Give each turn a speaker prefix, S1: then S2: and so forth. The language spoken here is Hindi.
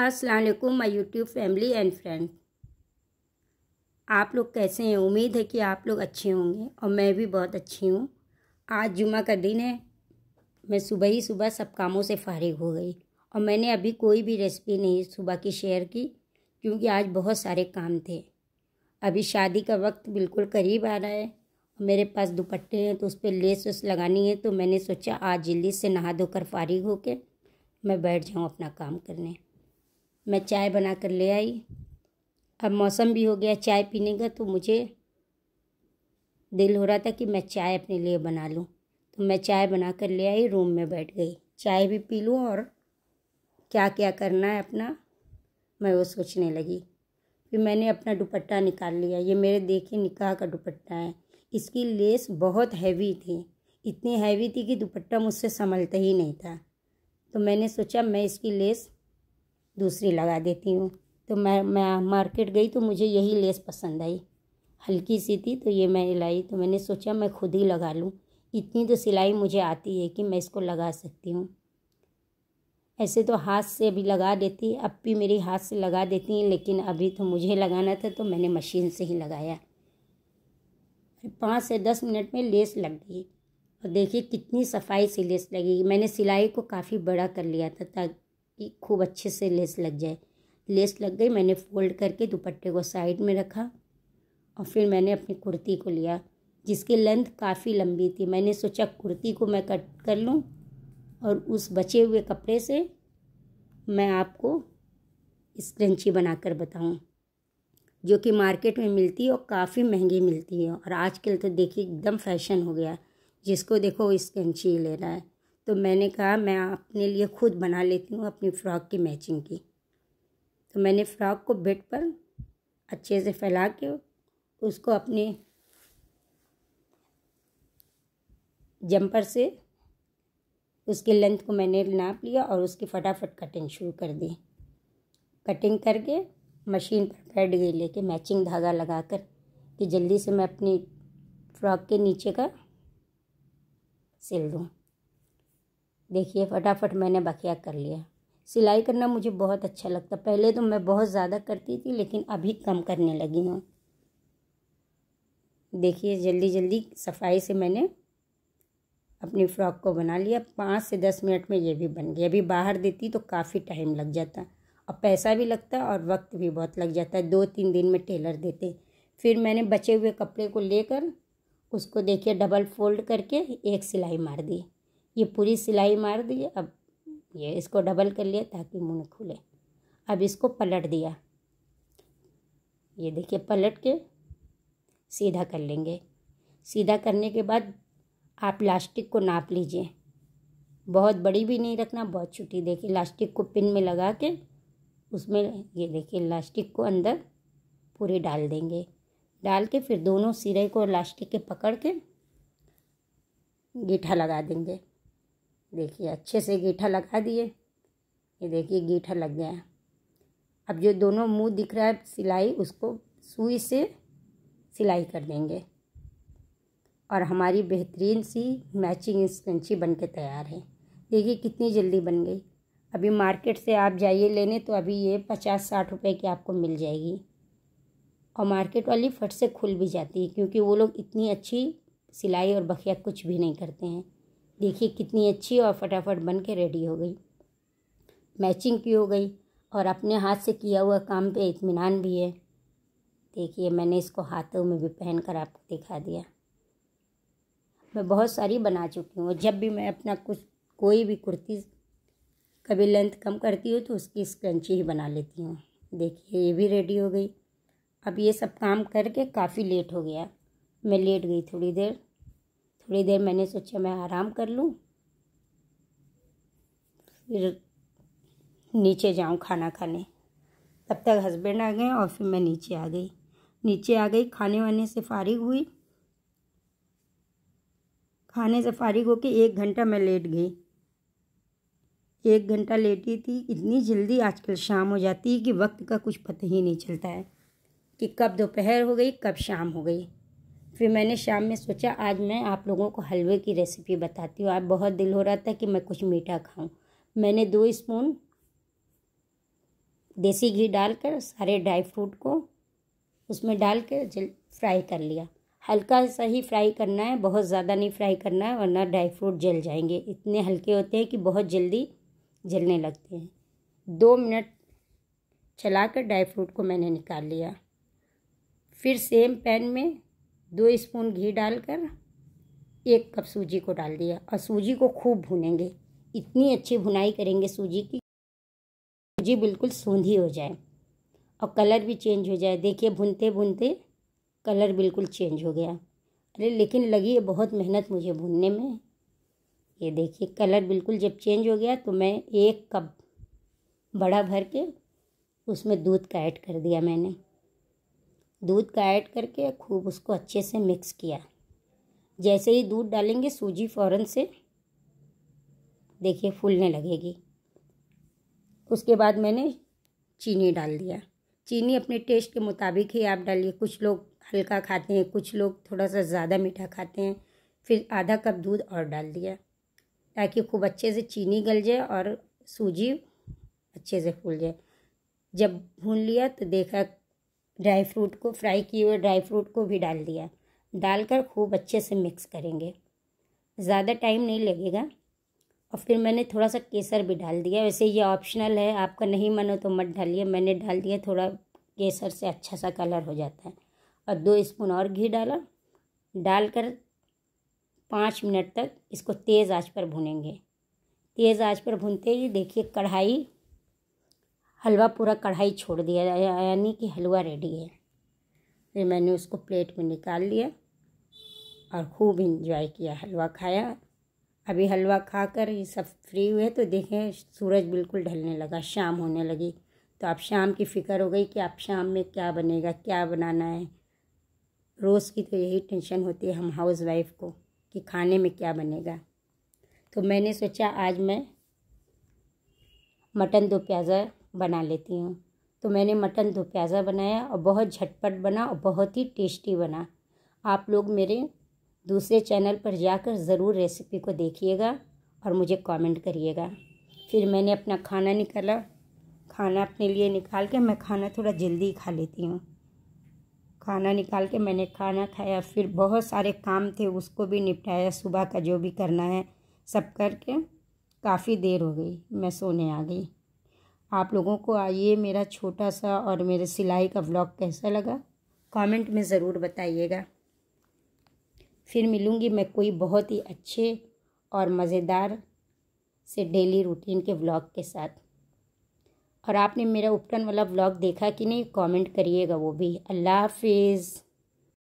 S1: असलकुम my YouTube family and friend आप लोग कैसे हैं उम्मीद है कि आप लोग अच्छे होंगे और मैं भी बहुत अच्छी हूँ आज जुमा का दिन है मैं सुबह ही सुबह सब कामों से फारिग हो गई और मैंने अभी कोई भी रेसिपी नहीं सुबह की शेयर की क्योंकि आज बहुत सारे काम थे अभी शादी का वक्त बिल्कुल करीब आ रहा है और मेरे पास दुपट्टे हैं तो उस पर लेस वेस लगानी है तो मैंने सोचा आज जल्दी से नहा धोकर फारिग होकर मैं बैठ जाऊँ अपना काम करने मैं चाय बना कर ले आई अब मौसम भी हो गया चाय पीने का तो मुझे दिल हो रहा था कि मैं चाय अपने लिए बना लूँ तो मैं चाय बना कर ले आई रूम में बैठ गई चाय भी पी लूँ और क्या क्या करना है अपना मैं वो सोचने लगी फिर मैंने अपना दुपट्टा निकाल लिया ये मेरे देखे निकाह का दुपट्टा है इसकी लेस बहुत हैवी थी इतनी हैवी थी कि दुपट्टा मुझसे संभलता ही नहीं था तो मैंने सोचा मैं इसकी लेस दूसरी लगा देती हूँ तो मैं मैं मार्केट गई तो मुझे यही लेस पसंद आई हल्की सी थी तो ये मैं लाई तो मैंने सोचा मैं खुद ही लगा लूँ इतनी तो सिलाई मुझे आती है कि मैं इसको लगा सकती हूँ ऐसे तो हाथ से भी लगा देती अब भी मेरी हाथ से लगा देती हैं लेकिन अभी तो मुझे लगाना था तो मैंने मशीन से ही लगाया पाँच से दस मिनट में लेस लग गई और देखिए कितनी सफाई से लेस लगी मैंने सिलाई को काफ़ी बड़ा कर लिया था कि खूब अच्छे से लेस लग जाए लेस लग गई मैंने फोल्ड करके दुपट्टे को साइड में रखा और फिर मैंने अपनी कुर्ती को लिया जिसकी लेंथ काफ़ी लंबी थी मैंने सोचा कुर्ती को मैं कट कर लूँ और उस बचे हुए कपड़े से मैं आपको स्क्रंची बनाकर बताऊँ जो कि मार्केट में मिलती है और काफ़ी महंगी मिलती है और आजकल तो देखिए एकदम फैशन हो गया जिसको देखो वो स्क्रंची ले रहा है तो मैंने कहा मैं अपने लिए खुद बना लेती हूँ अपनी फ़्रॉक की मैचिंग की तो मैंने फ़्रॉक को बेड पर अच्छे से फैला के उसको अपने जंपर से उसके लेंथ को मैंने नाप लिया और उसकी फटाफट कटिंग शुरू कर दी कटिंग करके मशीन पर बैठ गई लेके मैचिंग धागा लगा कर कि जल्दी से मैं अपनी फ्रॉक के नीचे का सिल दूँ देखिए फटाफट मैंने बखिया कर लिया सिलाई करना मुझे बहुत अच्छा लगता पहले तो मैं बहुत ज़्यादा करती थी लेकिन अभी कम करने लगी हूँ देखिए जल्दी जल्दी सफाई से मैंने अपनी फ़्रॉक को बना लिया पाँच से दस मिनट में ये भी बन गया अभी बाहर देती तो काफ़ी टाइम लग जाता और पैसा भी लगता और वक्त भी बहुत लग जाता है दो तीन दिन में टेलर देते फिर मैंने बचे हुए कपड़े को लेकर उसको देखिए डबल फोल्ड करके एक सिलाई मार दी ये पूरी सिलाई मार दीजिए अब ये इसको डबल कर लिया ताकि मुँह खुले अब इसको पलट दिया ये देखिए पलट के सीधा कर लेंगे सीधा करने के बाद आप लास्टिक को नाप लीजिए बहुत बड़ी भी नहीं रखना बहुत छोटी देखिए लास्टिक को पिन में लगा के उसमें ये देखिए लास्टिक को अंदर पूरी डाल देंगे डाल के फिर दोनों सिरे को लास्टिक के पकड़ के गीठा लगा देंगे देखिए अच्छे से गीठा लगा दिए ये देखिए गीठा लग गया अब जो दोनों मुंह दिख रहा है सिलाई उसको सुई से सिलाई कर देंगे और हमारी बेहतरीन सी मैचिंग स्कंची बन के तैयार है देखिए कितनी जल्दी बन गई अभी मार्केट से आप जाइए लेने तो अभी ये पचास साठ रुपए की आपको मिल जाएगी और मार्केट वाली फट से खुल भी जाती है क्योंकि वो लोग इतनी अच्छी सिलाई और बखिया कुछ भी नहीं करते हैं देखिए कितनी अच्छी और फटाफट बन के रेडी हो गई मैचिंग की हो गई और अपने हाथ से किया हुआ काम पे इत्मीनान भी है देखिए मैंने इसको हाथों में भी पहन कर आपको दिखा दिया मैं बहुत सारी बना चुकी हूँ जब भी मैं अपना कुछ कोई भी कुर्ती कभी लेंथ कम करती हूँ तो उसकी स्क्रंची ही बना लेती हूँ देखिए ये भी रेडी हो गई अब ये सब काम करके काफ़ी लेट हो गया मैं लेट गई थोड़ी देर थोड़ी देर मैंने सोचा मैं आराम कर लूँ फिर नीचे जाऊँ खाना खाने तब तक हस्बैंड आ गए और फिर मैं नीचे आ गई नीचे आ गई खाने वाने से फारिग हुई खाने से फारिग के एक घंटा मैं लेट गई एक घंटा लेटी थी इतनी जल्दी आजकल शाम हो जाती है कि वक्त का कुछ पता ही नहीं चलता है कि कब दोपहर हो गई कब शाम हो गई फिर मैंने शाम में सोचा आज मैं आप लोगों को हलवे की रेसिपी बताती हूँ आज बहुत दिल हो रहा था कि मैं कुछ मीठा खाऊं मैंने दो स्पून देसी घी डालकर सारे ड्राई फ्रूट को उसमें डाल जल फ्राई कर लिया हल्का सा ही फ्राई करना है बहुत ज़्यादा नहीं फ्राई करना है वरना ड्राई फ्रूट जल जाएंगे इतने हल्के होते हैं कि बहुत जल्दी जलने लगते हैं दो मिनट चलाकर ड्राई फ्रूट को मैंने निकाल लिया फिर सेम पैन में दो स्पून घी डालकर एक कप सूजी को डाल दिया और सूजी को खूब भूनेंगे इतनी अच्छी भुनाई करेंगे सूजी की सूजी बिल्कुल सोंधी हो जाए और कलर भी चेंज हो जाए देखिए भुनते भुनते कलर बिल्कुल चेंज हो गया अरे लेकिन लगी है बहुत मेहनत मुझे भूनने में ये देखिए कलर बिल्कुल जब चेंज हो गया तो मैं एक कप बड़ा भर के उसमें दूध का ऐड कर दिया मैंने दूध का ऐड करके खूब उसको अच्छे से मिक्स किया जैसे ही दूध डालेंगे सूजी फ़ौरन से देखिए फूलने लगेगी उसके बाद मैंने चीनी डाल दिया चीनी अपने टेस्ट के मुताबिक ही आप डालिए कुछ लोग हल्का खाते हैं कुछ लोग थोड़ा सा ज़्यादा मीठा खाते हैं फिर आधा कप दूध और डाल दिया ताकि खूब अच्छे से चीनी गल जाए और सूजी अच्छे से फूल जाए जब भून लिया तो देखा ड्राई फ्रूट को फ्राई किए हुए ड्राई फ्रूट को भी डाल दिया डालकर खूब अच्छे से मिक्स करेंगे ज़्यादा टाइम नहीं लगेगा और फिर मैंने थोड़ा सा केसर भी डाल दिया वैसे ये ऑप्शनल है आपका नहीं मन हो तो मत डालिए मैंने डाल दिया थोड़ा केसर से अच्छा सा कलर हो जाता है और दो स्पून और घी डाला डालकर पाँच मिनट तक इसको तेज़ आंच पर भुनेंगे तेज़ आंच पर भूनते ही देखिए कढ़ाई हलवा पूरा कढ़ाई छोड़ दिया यानी कि हलवा रेडी है फिर मैंने उसको प्लेट में निकाल लिया और खूब इंजॉय किया हलवा खाया अभी हलवा खा कर ये सब फ्री हुए तो देखें सूरज बिल्कुल ढलने लगा शाम होने लगी तो अब शाम की फ़िक्र हो गई कि आप शाम में क्या बनेगा क्या बनाना है रोज़ की तो यही टेंशन होती है हम हाउस वाइफ को कि खाने में क्या बनेगा तो मैंने सोचा आज मैं मटन दो प्याज़ा बना लेती हूँ तो मैंने मटन दो प्याज़ा बनाया और बहुत झटपट बना और बहुत ही टेस्टी बना आप लोग मेरे दूसरे चैनल पर जाकर ज़रूर रेसिपी को देखिएगा और मुझे कमेंट करिएगा फिर मैंने अपना खाना निकाला खाना अपने लिए निकाल के मैं खाना थोड़ा जल्दी खा लेती हूँ खाना निकाल के मैंने खाना खाया फिर बहुत सारे काम थे उसको भी निपटाया सुबह का जो भी करना है सब करके काफ़ी देर हो गई मैं सोने आ गई आप लोगों को आइए मेरा छोटा सा और मेरे सिलाई का ब्लॉग कैसा लगा कमेंट में ज़रूर बताइएगा फिर मिलूँगी मैं कोई बहुत ही अच्छे और मज़ेदार से डेली रूटीन के ब्लॉग के साथ और आपने मेरा उपटन वाला ब्लॉग देखा कि नहीं कमेंट करिएगा वो भी अल्लाह हाफिज़